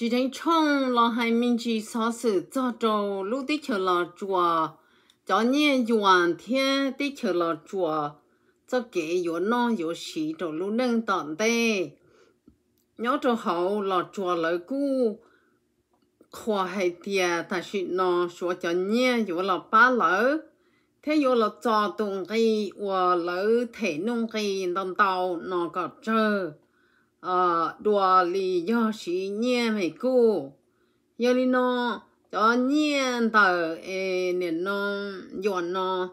chỉ thấy trong là hai mình chỉ xóa sự cho trâu lúc tí chờ là chùa cho nhẹ dọn thiên đi chơi là chùa cho kể yếu non yếu sĩ trâu lúc nâng tận tê nhớ trâu hậu là chùa lợi cu khoa hay tia ta sĩ nó xóa cho nhẹ yếu là ba lỡ thế yếu là cho tùng kỳ và lỡ thể nông kỳ đồng tàu nó có chơi ờ đùa lì do sĩ nhẹ mày cô giờ đi nó cho nhẹ tờ ê nên nó dọn nó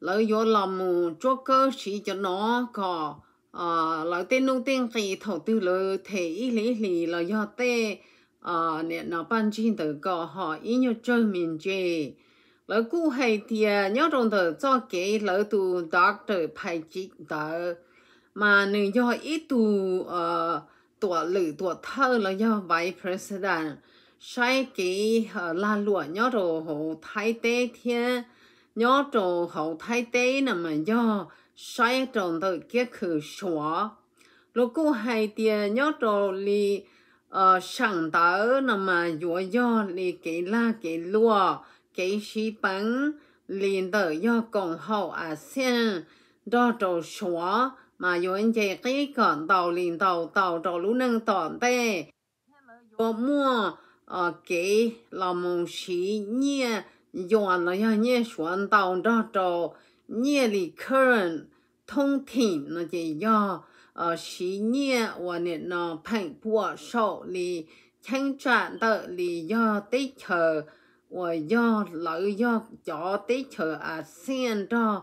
lấy vô làm mù cho cơ sĩ cho nó có ờ lấy tên nông tên kỳ thầu tư lỡ thể ý lý lì là do ờ nên nó ban chuyên tử có họ ý nhớ chơi mình chơi lỡ cũ hay thì nhớ trong tờ cho kể lỡ tù đọc tờ phải chỉ tờ mà nếu do ít tù uh, ờ, tuổi lử tuổi thơ là do vậy president sai cái uh, là lụa nhớ đồ hậu thái tế thiên nhớ đồ hậu thái tế nằm mà do sai tròn từ kia khử xóa lúc cô hai tiền nhớ đồ li ờ sẵn tớ nằm mà dùa do li cái la cái lụa cái xí bắn liền tờ do còn hậu à sen đo đồ xóa mà yến chế cái còn tàu liền tàu tàu tàu lũ nâng tòn tê yo mua ờ cái là một xí nhẹ yến là yến nhẹ xuân tàu đó tàu nhẹ lì current thông tin nó chỉ yo ờ xí nhẹ và nè nó phản bùa sổ lì chẳng trạng tờ lì do tế chờ và do lợi do cho tế chờ à sen đó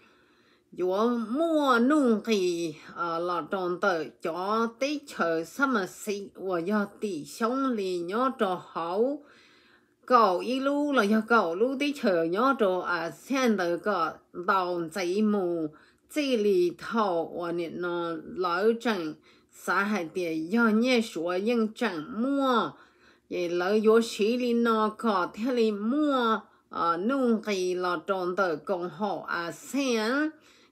yo mua nung thì à là tròn tờ cho tí chờ sắm mà xí và do tỷ sống lì nhó trò hậu cậu y lu là do cậu lu tí chờ nhó trò à xem tờ cọ đầu dậy mù chỉ lì thầu và niệm nó lỡ chẳng xã hải tiền do nhé sủa nhưng chẳng mua vậy lỡ yo xí lì nó cọ theo lì mua à nung thì là tròn tờ còn họ à xem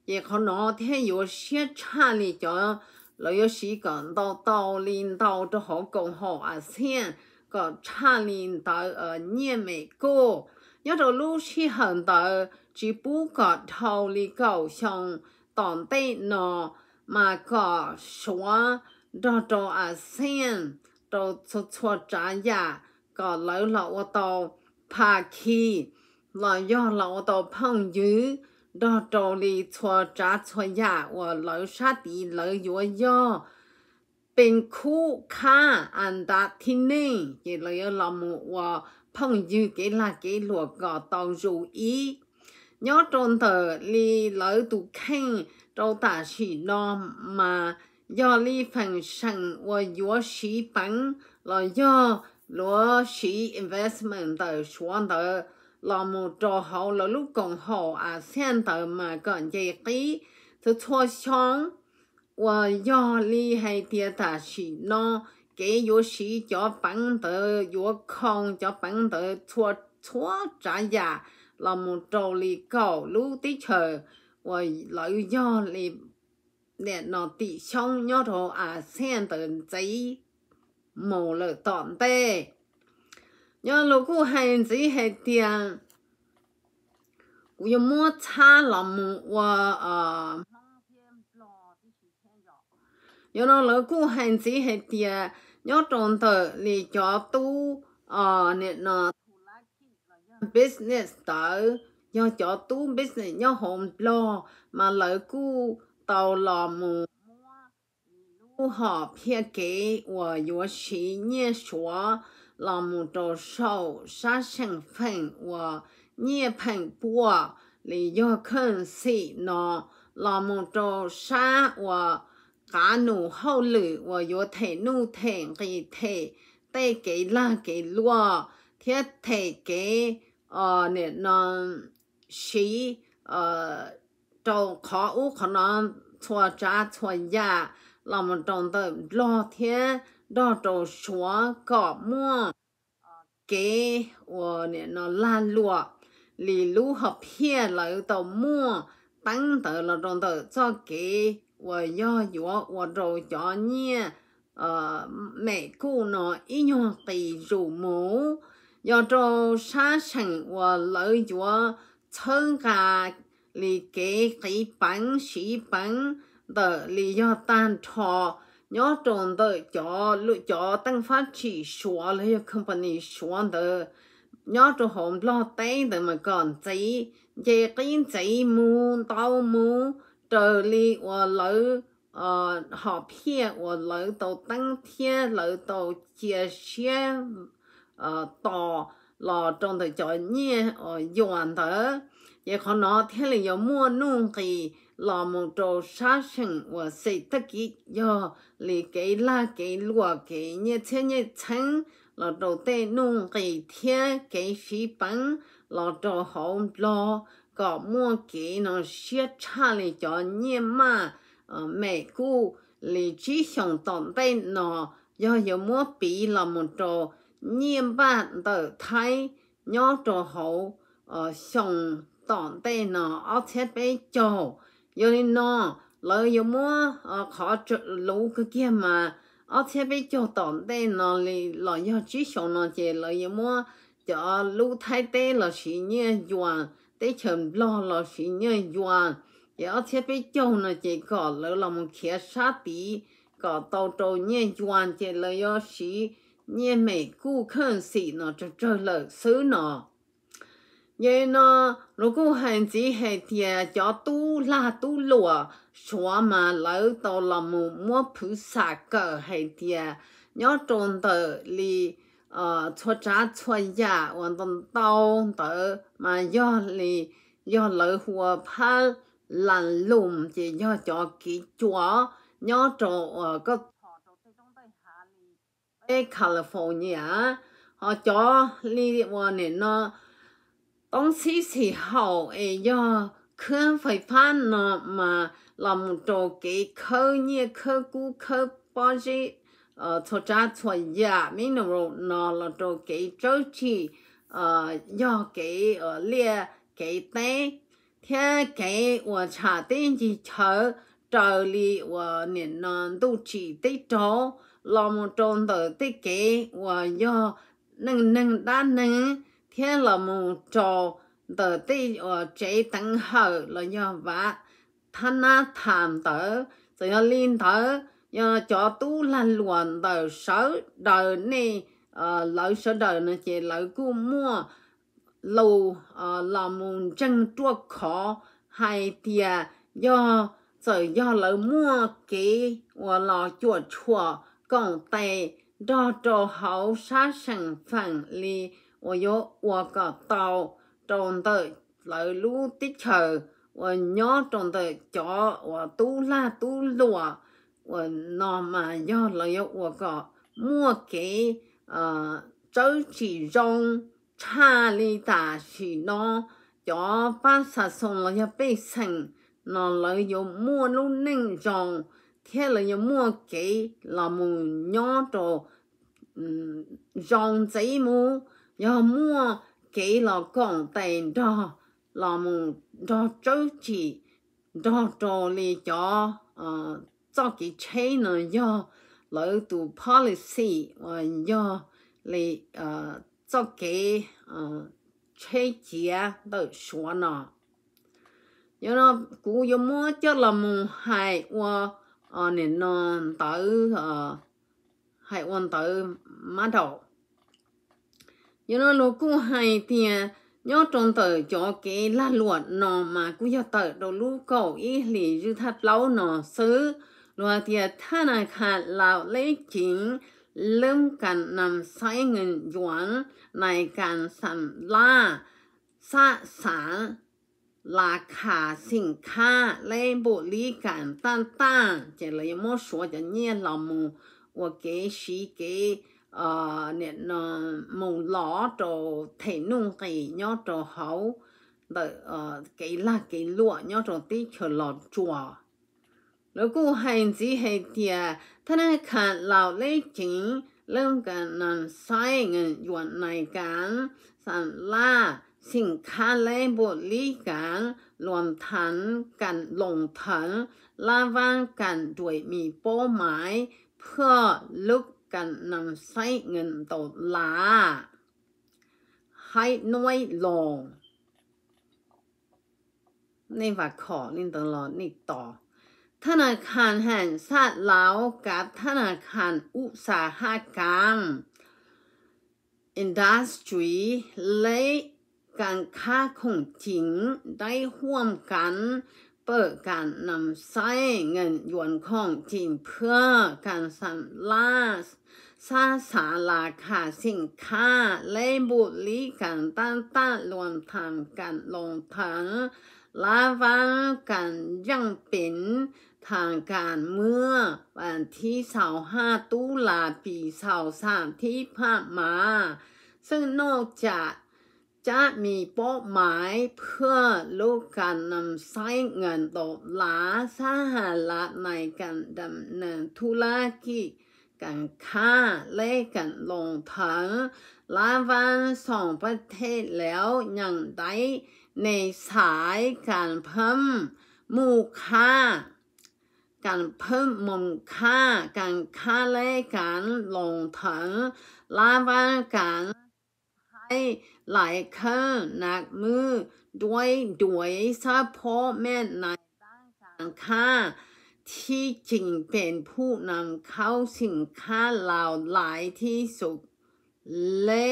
也看哪天有些差队讲，老有四到到领导都好干好啊，且个差领导呃也未过，一条路西很多，只不个头里搞上党的那马个说，都都啊先都出出主呀？个老老我都怕起，老要老我都捧住。đó trò lì cho trả cho nhà và lỡ sát đi lỡ yo yo bên khu anh ta thiên nê chỉ lỡ làm một và phong dư là cái lụa gò tàu rủ ý nhớ trôn thờ lì lỡ tụ khen trâu tả sĩ nó mà do lì phần sẵn và yếu sĩ bắn là do lúa sĩ investment tờ xuống tờ 老母找好了老公好啊，现在嘛感觉给是错想，我压力还跌大些呢，给有时叫帮得有空叫帮得错错咋呀？老母找你搞路的车，我老压力。nè nó tỉ xong nhớ thô à sen tờn giấy mồ lợ tỏm tê 有老古係只係啲，我有冇差林我啊？有老老古係只係啲，有種的你家都啊，你那 business 到，有家都 business 有紅咯，嘛老古到老母。不好，偏给我有十年说。朗姆州受沙省份和涅盆波里约肯西诺朗姆州沙和 cá nụ hậu lử và yếu thể nụ thể gây thể tê cái là cái lúa thiết thể cái ờ nè nó xí ờ trâu khó u nó chua cha chua ya làm trong tờ lo thiết đó trâu xóa cỏ mua kế và nè nó la lụa lì lũ hợp hia là tàu mua tăng tờ là trong tờ cho kế và do dúa và trâu cho nhia ờ mẹ cô nó ý nhỏ tì rủ mũ do trâu xa sẵn và lợi dúa chân cả lì kế cái bánh xí bánh tờ lì do tan thọ nhớ trộn tới cho lựa cho tăng phát chỉ số lấy company số tờ nhớ trộn hồn lo tay tờ mà còn giấy dây kiến giấy mu tao mu trợ lý và lỡ ờ học phía và lỡ tàu tăng thiên lỡ tàu chia sẻ ờ tàu lò trộn tới cho nhẹ ờ dọn tờ vậy còn nó thế là giờ mua nung kỳ lò mù trò xa sinh và xây tất kỳ do lì cái la cái lùa cái như thế như chẳng lò trò tê nung cái thiên cái sĩ bắn lò trò hậu lò có mua cái nó xia cha lì cho nhiên mà ở ờ, mẹ cu lì chỉ xong tổng tê nó do yếu mua bị lò mù trò nhiên bạn tờ thay nhó trò hậu ở ờ, xong tổng tê nó ở thế bế châu 有你喏，老有么啊考着老个干嘛？ở ờ, ờ, thế bây giờ tổn đây nó lì lò yo chỉ số nó chỉ lò yo mua cho lũ thái tê là xí nhẹ yuan tê chấm lo là xí nhẹ yuan giờ thế bây giờ nó chỉ có lỡ lòng kia sát tí có tàu trâu nhẹ yuan chỉ lò yo xí nhẹ mấy cụ khẩn xí nó cho cho lỡ xứ nó vậy nó lúc cũng hành chỉ hệ thì cho tu là tu lùa xóa mà lỡ tàu là một mua phứ xả cờ hệ thì nhớ trộn tờ li ờ cho trả cho nhà dạ, hoàn toàn tàu tờ mà do li do lỡ hùa phá làn lùm chỉ do cho kỹ chúa nhớ trộn ờ có California họ cho li địa nó 当时时候哎呀，可会怕呢嘛，那么多给客人、客顾客帮着呃，出家出家，没那么那那多给周期呃，要给呃列给单，天给我查点去求，这里我年年都去得着，那么多的得给我要能能打能。天了梦着的对我这等候了要娃，他那谈的只要领头，要叫都来乱的手的那呃老手的那些老古摸路呃老梦正捉考还的要只要老摸给我老做错，讲对。đó trò hậu sát sản phản lý 我有我个刀种的来路的球，我鸟种的脚我都拉都落，我那么要了有我个莫给呃周启中查理大学呢，要把啥送了要背成，那了有莫路能种，天了有莫给那么鸟着嗯种子么？giờ mua chỉ là còn tiền đó là một đó chú chỉ đó trò lý cho ờ cho cái chế nó do lỡ tụ policy và ờ, do lý ờ cho cái ờ chế chế đó số nó nhớ nó cũng có cho là một hai và ờ nên nó tới ờ hai quan tới má đầu nhớ nó lúc cũ hay thì nhớ trong tờ cho cái là luật nó mà cứ giờ tờ đồ lũ cổ ý lì dư thật lâu nó xứ rồi thì ta này khả lão lấy chính lâm cảnh nằm sai ngân doãn này cảnh sẵn la xa sản là khả sinh khả lấy bộ lý cảnh tan tan chỉ lấy một số cho nhiên lòng mù 我给谁给？ờ nè nó ờ, mong lọ trò thể nung kỳ nhó trò hấu ờ cái là cái lụa nhó trò tí chờ lọ chùa nếu cô hành gì hay thì thế này cả lão lấy chính lên cả nằm sai người yuan này cán sản la sinh khá lấy bộ lý cán luận thần cần lồng thần la văn cần đuổi mì bố mái phơ lúc กันนำใช้เงินตอลาให้น้อยลงนี่ว่าขอนี่ตลอดนี่ต่อ ธนาคารแห่งชาติลาวกับธนาคารอุตสาหกรรม industry และการค้าของจริงได้ห่วมกัน เปิดการนำใช้เงินหยวนของจริงเพื่อการสัมลาสซาสาราคาสินค้าเลบุรีกันตั้งต้งรวมทางกันลงทังลาวังกันยังเป็นทางการเมื่อวันที่สาห้าตุลาปีสาสามที่ผ่านมาซึ่งนอกจากจะมีเป้าหมายเพื่อลูกการนำใช้เงินตบหลาสหรัฐในการดำเนินธุรกิจการข้าและการลงถุงละหว่างสองประเทศแล้วยังได้ในสายการเพิ่มมูค่า การเพิ่มมูลค่าการค้าและการลงถุงละหว่างการให้หลายเครื่องนักมือด้วยด้วยเโพาแม่ในด้านการค้าที่จริงเป็นผู้นำเข้าสินค้าเหล่าหลายที่สุดและ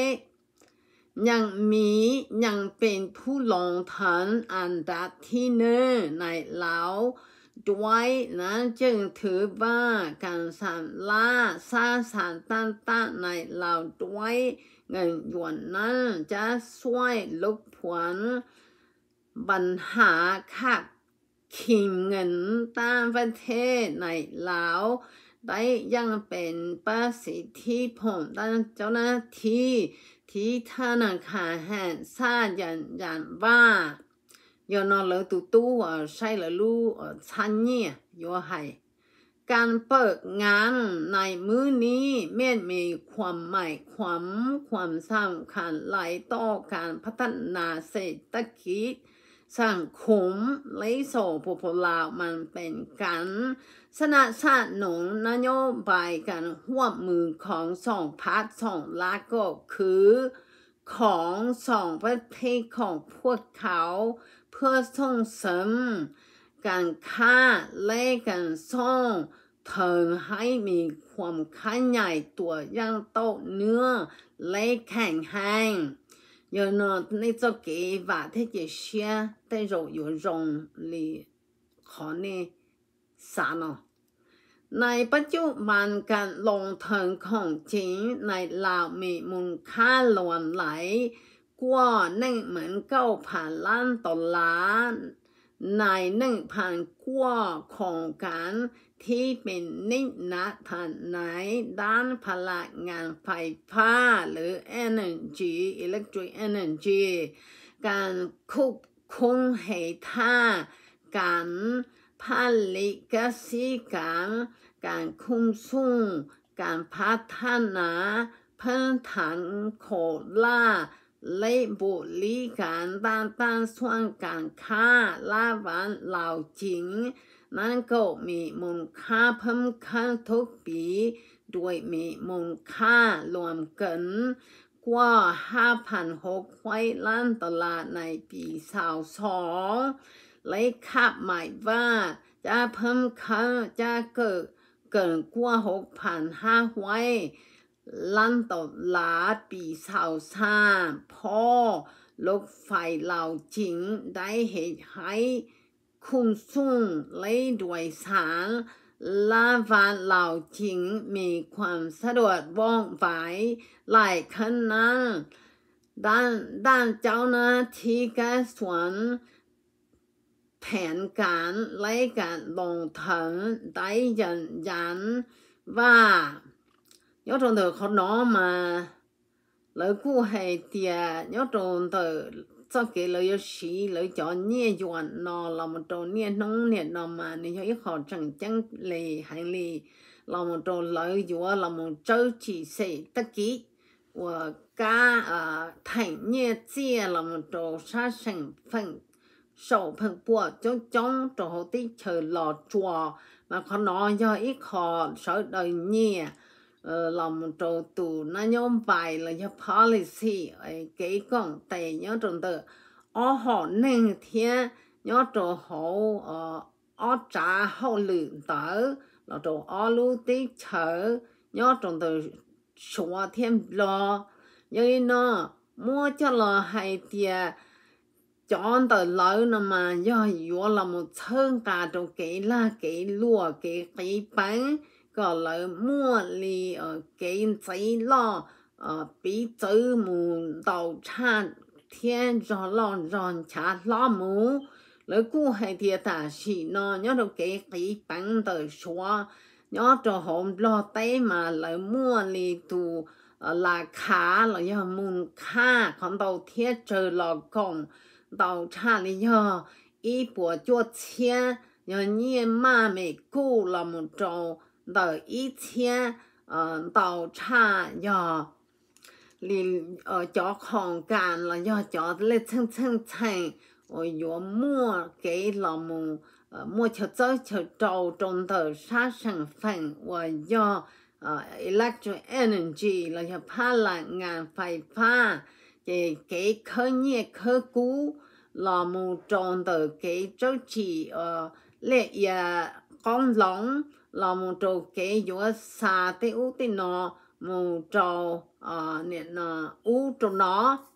ยังมียังเป็นผู้ลงทุนอันดับที่หนึ่งในเหล่าด้วยนะจึงถือว่าการสั่งล่าสร้างสารตั้งต้านในเหล่าด้วย เงินหยวนนั้นจะช่วยลดผลปัญหาขาดขิงเงินต่างประเทศในลาว ได้ยังเป็นประสิทธิผลด้านเจ้าหน้าที่ที่ธนาคารแห่งชาติยันยันว่าย้อนหลังตูตู้ใช่หรือลูกชั้นเนี่ยยนหายการเปิดงานในมื้อนี้เม่อมีความหมายความความสำคัญหลายต่อการพัฒนาเศรษฐกิจสังคมเลโซโปโปลาวมันเป็นกัน สนาชาติหนงนโยบายการห่วมมือของสองพาร์ทสองลักก็คือ ของสองประเทศของพวกเขา เพื่อส่งเสริมการค้าและการส่งเถิงให้มีความขยายตัวย่างโตเนื้อและแข็งแรง有呢，你做给话他就些，但肉有容里好呢啥呢？này bắt chú màn cạn lòng thần khổng chính này là mì mùng khá luồn qua nên mình câu phản lan tổ lá ในหนึ่งพันกว่าของการที่เป็นนินาทานไหนด้านพลังงานไฟฟ้าหรือ energy electric energy การคุกคุงเหตุาการผลิตกรสิการการคุ้มสุ่งการพัฒนาพื้นฐานโคล่า你不บ敢当当算การค้าละวันเหล่าจริง นั้นก็มีมูลค่าเพิ่มขึ้นทุกปี ด้วยมีมูลค่ารวมกัน กว่า 5,600ล้านดอลลาร์ในปี22และคาดหมายว่าจะเพิ่มขึ้นจะเกิดเกินกว่า 6,500ลั่นตออลาปีสาว่าพ่อลกไฟเหล่าจิงได้เหตุให้คุมซุ่งเลยด้วยสารลาฟานเหล่าจิงมีความสะดวกว่องไวหลายขั้นนั้นด้านด้านเจ้าหน้าที่ก็สวนแผนการไล่การลงถึงได้ยืนยันว่า nhớ trong từ khó nó mà lời cũ hay thì nhớ trong từ cho cái lời yêu sĩ lời cho nhẹ dọn nó là một trâu nhẹ nông nhẹ nó mà nên cho ít họ chẳng chẳng lì hay lì là một trâu lời dọn là một trâu chỉ sẽ tất kỹ và cả à thành nhẹ chia là một trâu sát thành phần sầu phần bùa chống chống trâu tí chờ lò chùa mà khó nói cho ít họ sợ đời nhẹ Ờ, lòng trâu tù nó nhóm bài là cho policy ấy cái công tài nhớ trong tờ ở họ nên thiên nhớ trâu họ ở ờ, ở trả họ lự tử, là trâu ở lũ tí chở nhớ trong tờ chúa thêm lo như nó mua cho là hai tiền chọn tờ lỡ nó mà do yếu là một thương cả trong cái là cái lúa cái cái bánh có lợi mua lì ở cái giấy lo ở bị chữ mù đầu chán thiên rõ lo ròn chả lo mù lợi cú hay thiệt ta xì nó nhớ đâu cái kỹ bằng tờ xóa nhớ cho hôm lo tay mà lợi mua lì tù là khá là nhớ mùng khá còn đầu thiết trời lo công đầu cha lì nhớ ý bùa cho thiên nhớ nhiên mà mày cú là một trâu 的一千嗯道差要，你呃叫空干了要叫来蹭蹭蹭，我要莫给老母呃莫求早求着重的啥身份，我要呃 electric energy 了要怕冷眼发发，给给科业科股老母种的给周期呃那也光龙。là một trò kế ờ, giữa xa tế ú tế nó một trò nên ú trò nó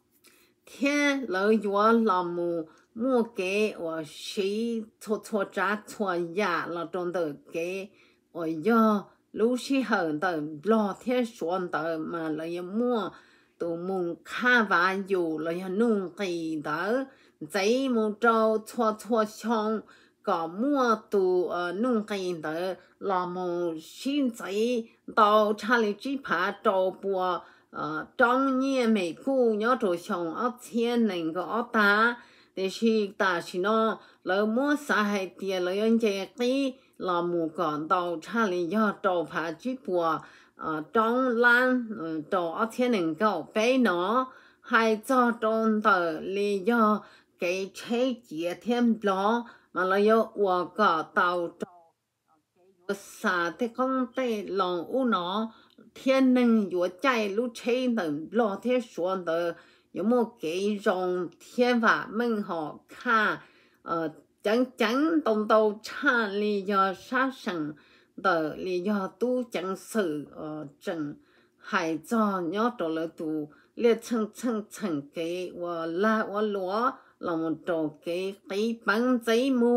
thiên lợi giữa là một mua kế và sĩ thua thua trả thua giả là trong tờ kế và do lúc sĩ hờn tờ lo thế xuân tờ mà lợi mua tụ mùng khá và dù lợi nung kỳ tờ giấy một trò thua thua xong có mua tù ở ờ, nông cái đó là một xin giấy đào trả lời chỉ phá đào bùa ờ trong nhẹ mấy cụ nhớ đồ xong ở thiên nền có ở ta để khi ta chỉ nó lỡ mua xã hệ tiền lỡ anh chị cái là một còn đào trả lời nhớ đào phá chỉ bùa ờ, trong lan đào ờ, ở thiên nền có bé nó hay cho trong tờ lý do cái chế chế thêm đó mà là yêu hòa cả tàu trâu xả thì không thể lòng u nó thiên nâng vừa chạy lúc chơi nâng lo thế xuống tờ có một cái dòng thiên và mình họ khá ờ chẳng chẳng đồng đầu cha lý do sát sẵn tờ lý do tu chẳng sự ờ chẳng hải cho nhớ trở lại tu liệt chân chân chân cái và la và lúa เราโตเก๋ไกปังใจมู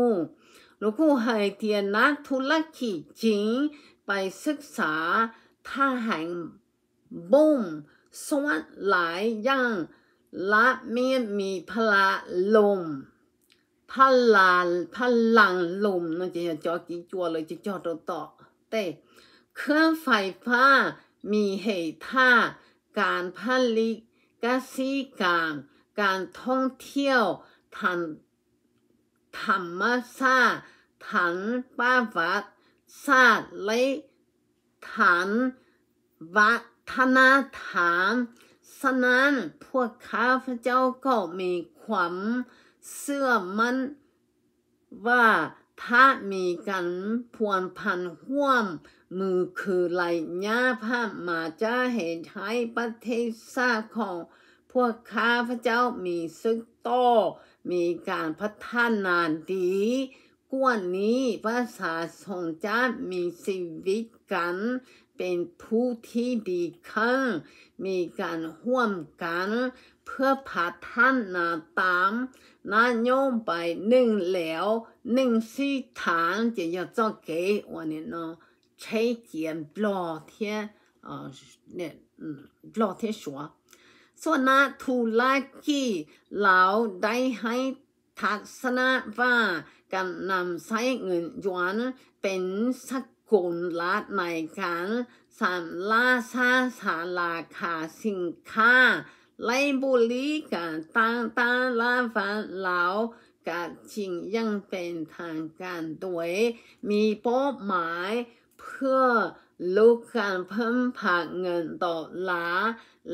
ลูกหายเทียนนักธุรกิจจริงไปศึกษาท่าแห่งบ้มสวดหลายอย่างและมีมีพลาลม พลาพลังลมนั่นจะจอจีจัวเลยจะจอตต่อเต้เครื่องไฟฟ้ามีเหตุท่าการผลิตกสิกรรมการท่องเที่ยวทางธรรมชาติฐานป่าวัดศาสตร์และฐานวัฒนธรรมฉะนั้นพวกข้าพเจ้าก็มีความเชื่อมั่นว่าถ้ามีการพวนพันห่วม มือคือไหลย่าภาพมาจะเห็นให้ประเทศชาติของพวกข้าพระเจ้ามีซึกโตมีการพัฒนานดี กวนนี้ภาษาสงจ้ามีชีวิตกันเป็นผู้ที่ดีขึ้นมีการห่วมกันเพื่อพัฒนาตามนโยมไปหนึ่งแล้วหนึ่งสิทางจะยกกะวเเเนาใชอลทีอเนี่ย拆ล老天ที嗯，老ัวส่วนนทูลาคกเหเราได้ให้ทัศนว่าการนำใช้เงินหยวน เป็นสกุลลัดในการสัมลาซาสาราคาสินค้า ไลบุรีกับต่างตาลาฟันเหลากับจริงยังเป็นทางการด้วย มีเป้าหมายเพื่อลูกกันเพิ่มผักเงินต่อลา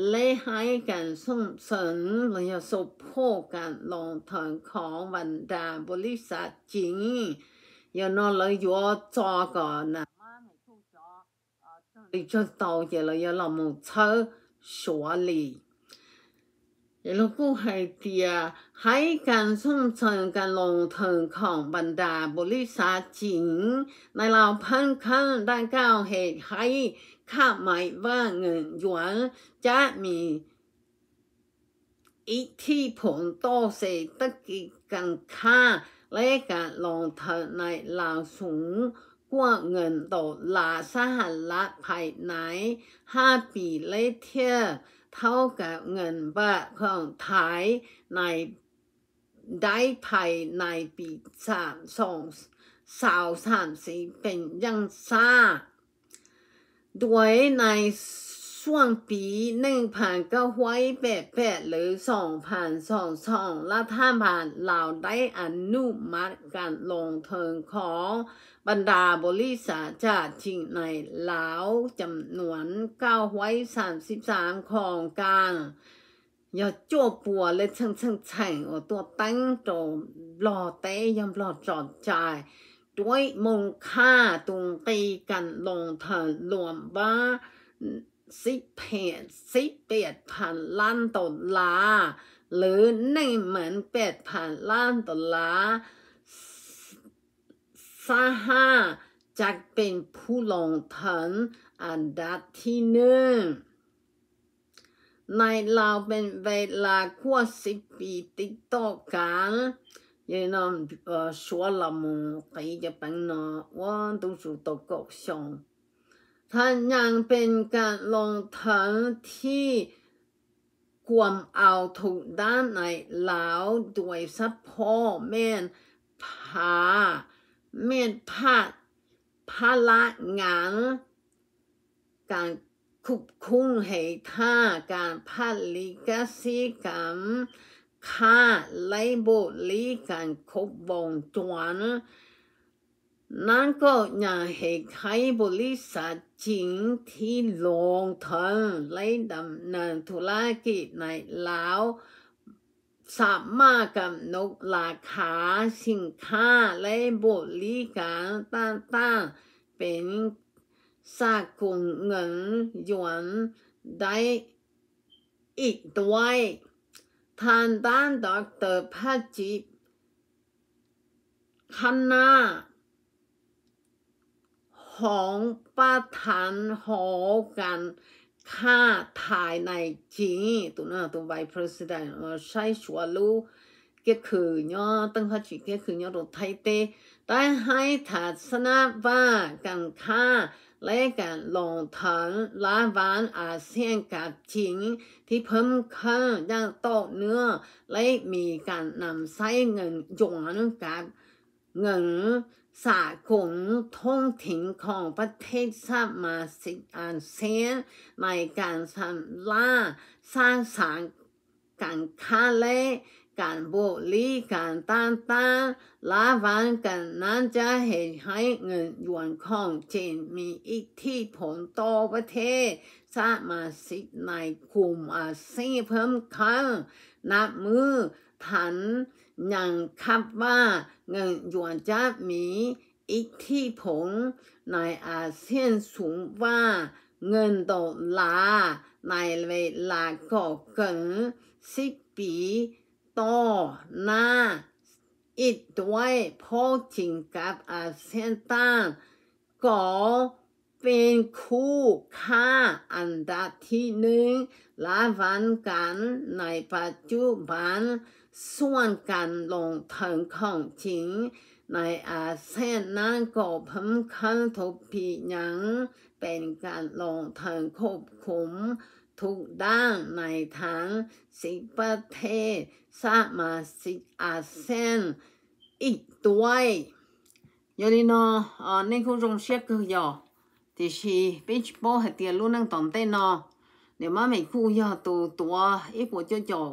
เล่ให้การส่งเสริมและสุขภาพการลงทุนของบรรดาบริษัทจีนอย่านัอนเลยยัวจอก่อนนะ你就到底了，要那么操学理。ยิมการลงทุนของบรรดาบริษัทจิง ในเราพันขันด้นก้าวเหตุให้ข้าหมายว่าเงินหยวน จะมีอิทธิพลต่อเศรษฐกิจการค้าและการลงทุนในเราสูงกว่าเงินต่อลาสหรัฐภายในห้าปีเลยเทียเท่ากับเงินบาทของไทยในได้ภายในปีสามสองสาวสามสีเป็นยังซาด้วยในช่วงปีหนึ่งพันก็หว้ยแปดแปดหรือสองพันสองสองและท่านเราได้อนุมัติการลงทุนของบรรดาบริษาชาชิงในหลาวจำนวนเก้าไว้สามสิบสามของกลางย่าจ้วปัวเลยช่งช่งแฉ่งตัวตั้งโตหล่อเตยยำหล่อจอดใจ ด้วยมงค่าตุงตีกันลงเธอรวมบ้าสิบเพสิบเปียดพันล้านตลาหรือหนึ่งเหมือนเปียดพันล้านตลาฟาฮะจะเป็นผู้ลงทุนอันดับที่หนึ่งในเราเป็นเวลากว่าสิบปีติดต่อกันยังนัเอ่อสวนละมุนกิจเป็นนวันตุสุดกกชงท่านยังเป็นการลงทุนที่ความเอาถูกด้านในเราด้วยซัพพอร์ตแม่นพาเมธพัดพละงานการคุบคุ้งให้ท่าการพัดลิกาซีกรรมค่าไลโบลีการคบวงจวน นั่นก็อย่าให้ใครบริษัทจริงที่ลงทุนไล่ดำเนินธุรกิจในลาวสามารถกำหนดราคาสินค้าและบริการต่างๆเป็นสกุลเงิน หยวนได้อีกด้วย ทางด้านดรพจิตคนาของประธานหอการถ้าไทายในจีตัวนั้นตัวไวประสิทธใช้ชัวรูก็คือเนาะตั้งพัชิก็คือเนาะรถไทยเตได้ให้ถัดสนับว่าการค้าและการลงทุนละวานอาเซียนกับจีนที่เพิ่มขึ้นยังต่อเนื่องและมีการนำใช้เงินหยวนกับเงินสากลท้องถิ่นของประเทศสมาชิกอาเซียนในการสร้างล่าสร้างสารการค้าและการบุรีการต้านต้านลาวันกันนั้นจะเห็นให้เงินหยวนของจีนมีอิทธิพลต่อประเทศ สมาชิกในกลุ่มอาเซียนเพิ่มขึ้นนับมือฐานยังคับว่าเงินหยวนจะมีอิทธิพลในอาเซียนสูงว่า เงินดอลลาร์ในเวลาก็เกินสิบปีต่อหน้า อีกด้วยพอจริงกับอาเซียนต่างก็เป็นคู่ค่าอันดับที่หนึ่งละวันกันในปัจจุบันส่วนการลงทุนของจีนในอาเซียนนั้นก็เพิ่มขึ้นทุกปียังเป็นการลงทุนควบคุมทุกด้านในทั้งสิบประเทศสมาชิกอาเซียนอีกด้วยยาลีนออ๋อนี่คุณจงเชื่อคื่ยอที่ชีเป็นโปให้เตียรุ่นนั่งตอนเต้นนอเดี๋ยวมาไม่คู่ยอตัวตัวอีกว่าจ้า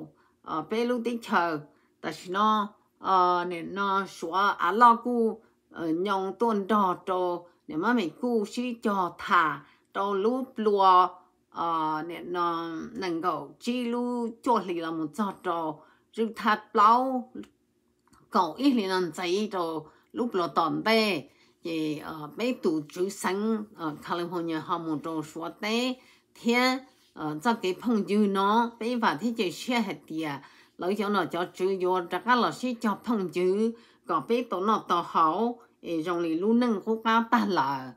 ờ bé lúc tính chờ ta vì nó ờ nên nó xóa à lo cu ờ, nhong tuần đỏ trồ để mà mình cu xí cho thả trồ lúc lúa, ờ nên nó nâng cầu chi lu cho lì là một trò trồ rồi thật lâu cậu ít lì nâng cháy trồ lúc lúa tòn tê thì ờ bé tụ chú sáng ở California họ một trồ xóa tê thiên 呃，这给朋友呢，别话他就写下的啊，老小老叫主要这个老师叫朋友，搞别多那多好，诶，让你路能够干大了。